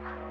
you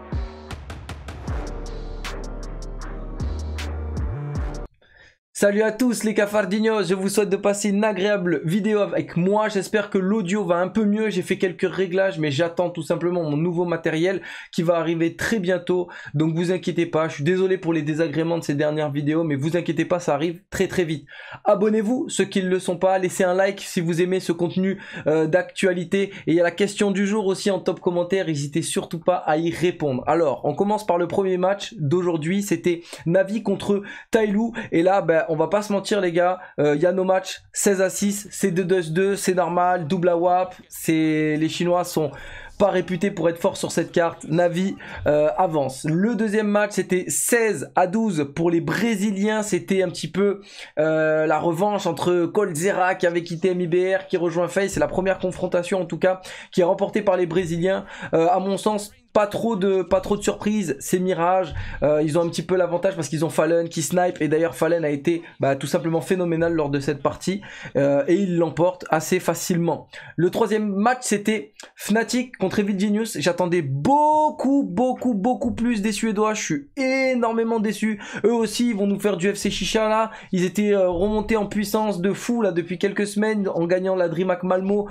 Salut à tous les cafardinos, je vous souhaite de passer une agréable vidéo avec moi, j'espère que l'audio va un peu mieux, j'ai fait quelques réglages mais j'attends tout simplement mon nouveau matériel qui va arriver très bientôt, donc vous inquiétez pas, je suis désolé pour les désagréments de ces dernières vidéos mais vous inquiétez pas, ça arrive très très vite. Abonnez-vous ceux qui ne le sont pas, laissez un like si vous aimez ce contenu euh, d'actualité et il y a la question du jour aussi en top commentaire, n'hésitez surtout pas à y répondre. Alors, on commence par le premier match d'aujourd'hui, c'était Navi contre Tailou et là, ben, on va pas se mentir les gars, il euh, y a nos matchs 16 à 6, c'est 2-2-2, c'est normal, double à les Chinois sont pas réputés pour être forts sur cette carte, Navi euh, avance. Le deuxième match c'était 16 à 12 pour les Brésiliens, c'était un petit peu euh, la revanche entre Colzera qui avait quitté MIBR, qui rejoint Face, c'est la première confrontation en tout cas, qui est remportée par les Brésiliens, à mon sens pas trop de, pas trop de surprises, c'est Mirage. Euh, ils ont un petit peu l'avantage parce qu'ils ont Fallen qui snipe. Et d'ailleurs, Fallen a été bah, tout simplement phénoménal lors de cette partie. Euh, et ils l'emportent assez facilement. Le troisième match, c'était Fnatic contre Evil Genius. J'attendais beaucoup, beaucoup, beaucoup plus des Suédois. Je suis énormément déçu. Eux aussi, ils vont nous faire du FC Chicha là. Ils étaient euh, remontés en puissance de fou là depuis quelques semaines en gagnant la DreamHack Malmo,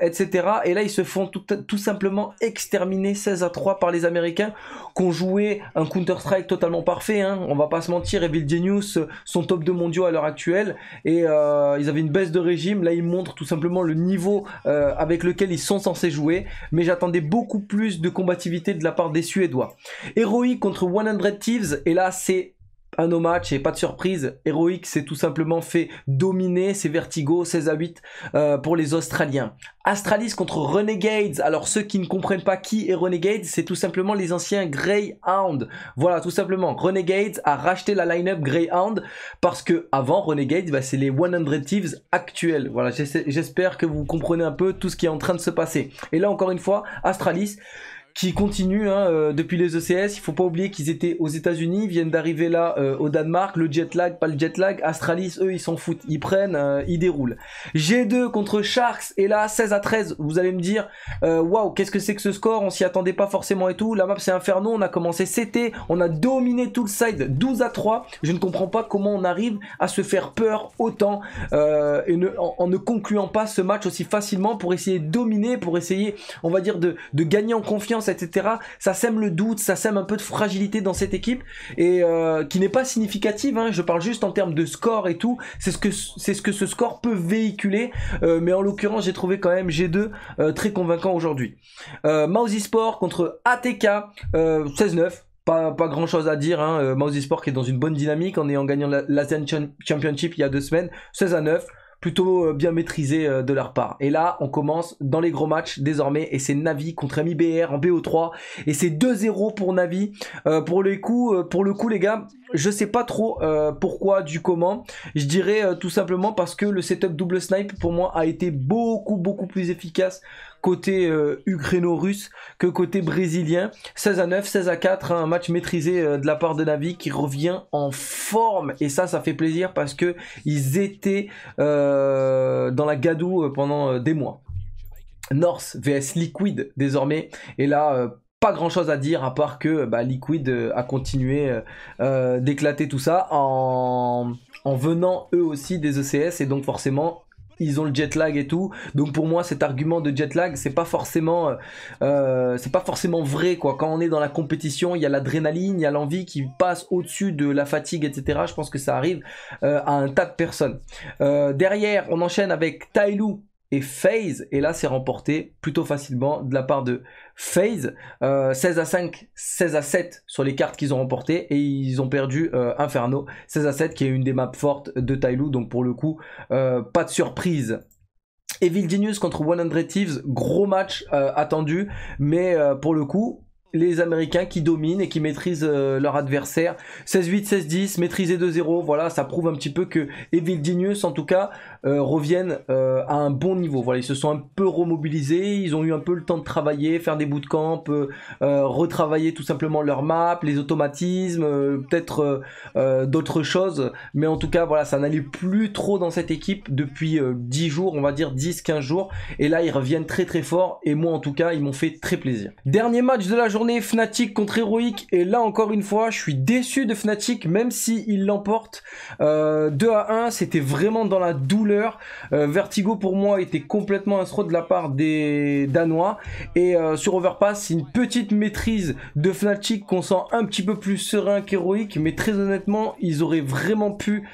etc. Et là, ils se font tout, simplement exterminer 16 à par les Américains, qu'on joué un Counter-Strike totalement parfait. Hein. On va pas se mentir, Evil Genius euh, sont top 2 mondiaux à l'heure actuelle et euh, ils avaient une baisse de régime. Là, ils montrent tout simplement le niveau euh, avec lequel ils sont censés jouer. Mais j'attendais beaucoup plus de combativité de la part des Suédois. Héroïque contre 100 Thieves et là, c'est un nos matchs et pas de surprise, Heroic s'est tout simplement fait dominer, ses Vertigo 16 à 8 euh, pour les Australiens. Astralis contre Renegades, alors ceux qui ne comprennent pas qui est Renegades, c'est tout simplement les anciens Greyhound. Voilà, tout simplement, Renegades a racheté la line-up Greyhound parce que avant Renegades, bah, c'est les 100 Thieves actuels. Voilà, j'espère que vous comprenez un peu tout ce qui est en train de se passer. Et là encore une fois, Astralis qui continue hein, euh, depuis les ECS. Il faut pas oublier qu'ils étaient aux États-Unis, viennent d'arriver là euh, au Danemark. Le jet lag, pas le jet lag. Astralis, eux, ils s'en foutent. Ils prennent, euh, ils déroulent. G2 contre Sharks. Et là, 16 à 13. Vous allez me dire, waouh, qu'est-ce que c'est que ce score On s'y attendait pas forcément et tout. La map, c'est inferno. On a commencé CT. On a dominé tout le side 12 à 3. Je ne comprends pas comment on arrive à se faire peur autant et en, ne concluant pas ce match aussi facilement pour essayer de dominer, pour essayer, on va dire, de, de gagner en confiance etc. Ça sème le doute, ça sème un peu de fragilité dans cette équipe et euh, qui n'est pas significative. Hein. je parle juste en termes de score et tout. C'est ce que c'est ce que ce score peut véhiculer. Euh, mais en l'occurrence, j'ai trouvé quand même G2 euh, très convaincant aujourd'hui. Euh, Sport contre ATK 16-9. Pas, pas, grand chose à dire. Hein. Sport qui est dans une bonne dynamique en ayant gagné l'Asian Championship il y a deux semaines, 16 à 9 plutôt euh, bien maîtrisé euh, de leur part. Et là, on commence dans les gros matchs désormais et c'est Navi contre MIBR en BO3 et c'est 2-0 pour Navi. Euh, pour les coup, pour le coup les gars, je sais pas trop euh, pourquoi, du comment. Je dirais euh, tout simplement parce que le setup double snipe pour moi a été beaucoup beaucoup plus efficace côté euh, ukraino-russe que côté brésilien. 16 à 9, 16 à 4, hein, un match maîtrisé de la part de Navi qui revient en forme. Et ça, ça fait plaisir parce que ils étaient dans la gadoue pendant des mois. North vs Liquid désormais. Et là, pas grand chose à dire à part que bah, Liquid euh, a continué euh, euh, d'éclater tout ça en, venant eux aussi des ECS et donc forcément ils ont le jet lag et tout. Donc pour moi, cet argument de jet lag, c'est pas forcément, c'est pas forcément vrai quoi. Quand on est dans la compétition, il y a l'adrénaline, il y a l'envie qui passe au-dessus de la fatigue, etc. Je pense que ça arrive à un tas de personnes. derrière, on enchaîne avec Tailou et FaZe. Et là, c'est remporté plutôt facilement de la part de FaZe. Euh, 16 à 5, 16 à 7 sur les cartes qu'ils ont remportées. Et ils ont perdu euh, Inferno. 16 à 7, qui est une des maps fortes de Tailou. Donc pour le coup, euh, pas de surprise. Evil Genius contre 100 Thieves, gros match attendu, mais pour le coup, les Américains qui dominent et qui maîtrisent euh, leur adversaire. 16-8, 16-10, maîtrisé 2-0, voilà, ça prouve un petit peu que Evil Genius, en tout cas, euh, reviennent euh, à un bon niveau. Voilà, ils se sont un peu remobilisés, ils ont eu un peu le temps de travailler, faire des bootcamps, retravailler tout simplement leur map, les automatismes, peut-être d'autres choses, mais en tout cas, voilà, ça n'allait plus trop dans cette équipe depuis 10 jours, on va dire 10-15 jours, et là, ils reviennent très très fort, et moi, en tout cas, ils m'ont fait très plaisir. Dernier match de la journée, journée Fnatic contre Heroic et là encore une fois je suis déçu de Fnatic même s'il si l'emporte 2 euh, à 1 c'était vraiment dans la douleur euh, Vertigo pour moi était complètement instro de la part des Danois et euh, sur Overpass une petite maîtrise de Fnatic qu'on sent un petit peu plus serein qu'Heroic mais très honnêtement ils auraient vraiment pu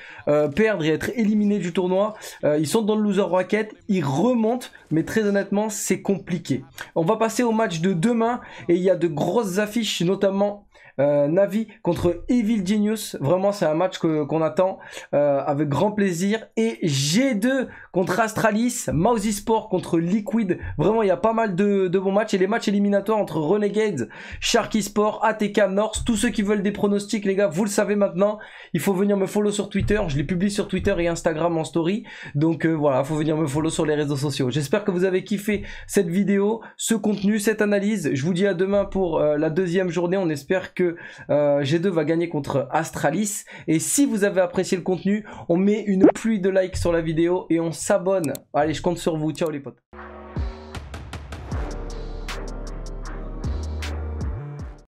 perdre et être éliminés du tournoi ils sont dans le loser bracket, ils remontent mais très honnêtement c'est compliqué on va passer au match de demain et il y a de grosses affiches, notamment euh, Navi contre Evil Genius, vraiment c'est un match qu'on attend euh, avec grand plaisir. Et G2 contre Astralis, Mousy Sport contre Liquid, vraiment il y a pas mal de, bons matchs. Et les matchs éliminatoires entre Renegades, Sharky Sport, ATK North, tous ceux qui veulent des pronostics les gars, vous le savez maintenant, il faut venir me follow sur Twitter, je les publie sur Twitter et Instagram en story. Donc euh, voilà il faut venir me follow sur les réseaux sociaux. J'espère que vous avez kiffé cette vidéo, ce contenu, cette analyse. Je vous dis à demain pour la deuxième journée, on espère que euh, G2 va gagner contre Astralis. Et si vous avez apprécié le contenu, on met une pluie de likes sur la vidéo et on s'abonne. Allez, je compte sur vous. Ciao les potes.